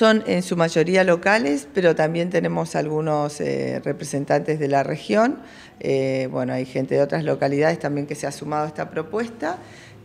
Son en su mayoría locales, pero también tenemos algunos eh, representantes de la región. Eh, bueno, hay gente de otras localidades también que se ha sumado a esta propuesta.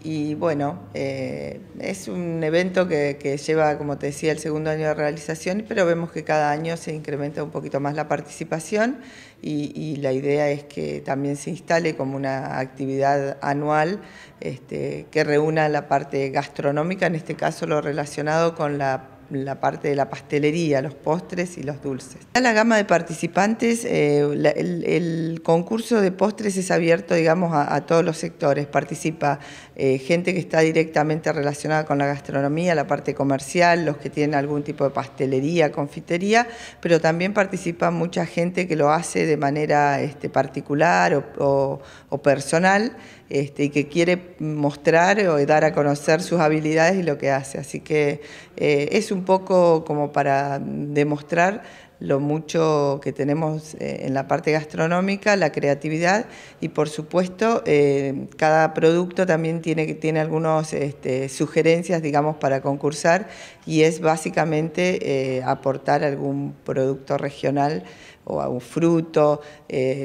Y bueno, eh, es un evento que, lleva, como te decía, el segundo año de realización, pero vemos que cada año se incrementa un poquito más la participación y, la idea es que también se instale como una actividad anual este, que reúna la parte gastronómica, en este caso lo relacionado con la la parte de la pastelería, los postres y los dulces. la gama de participantes, eh, el, concurso de postres es abierto, digamos, a, todos los sectores. Participa eh, gente que está directamente relacionada con la gastronomía, la parte comercial, los que tienen algún tipo de pastelería, confitería, pero también participa mucha gente que lo hace de manera este, particular o personal este, y que quiere mostrar o dar a conocer sus habilidades y lo que hace. Así que eh, es un poco como para demostrar lo mucho que tenemos eh, en la parte gastronómica, la creatividad y por supuesto eh, cada producto también tiene, tiene algunas este, sugerencias, digamos, para concursar y es básicamente eh, aportar algún producto regional o algún fruto,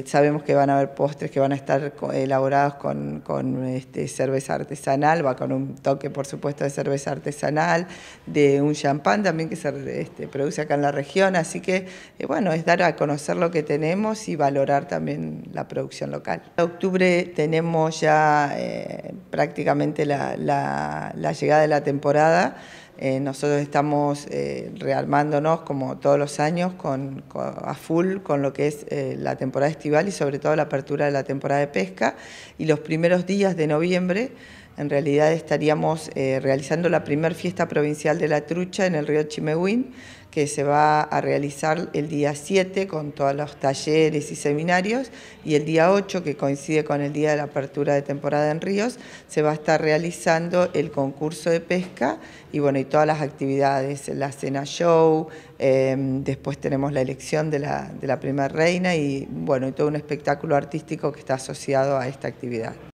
sabemos que van a haber postres que van a estar elaborados con, este, cerveza artesanal, va con un toque por supuesto de cerveza artesanal, de un champán también que se este, produce acá en la región, así que eh, bueno, es dar a conocer lo que tenemos y valorar también la producción local. En octubre tenemos ya eh, prácticamente la, llegada de la temporada. Eh, nosotros estamos realmándonos como todos los años con, a full con lo que es la temporada estival y sobre todo la apertura de la temporada de pesca y los primeros días de noviembre en realidad estaríamos eh, realizando la primer fiesta provincial de la trucha en el río Chimehuín, que se va a realizar el día 7 con todos los talleres y seminarios y el día 8, que coincide con el día de la apertura de temporada en Ríos, se va a estar realizando el concurso de pesca y bueno, y todas las actividades, la cena show, em, después tenemos la elección de la, de la primera reina y bueno, y todo un espectáculo artístico que está asociado a esta actividad.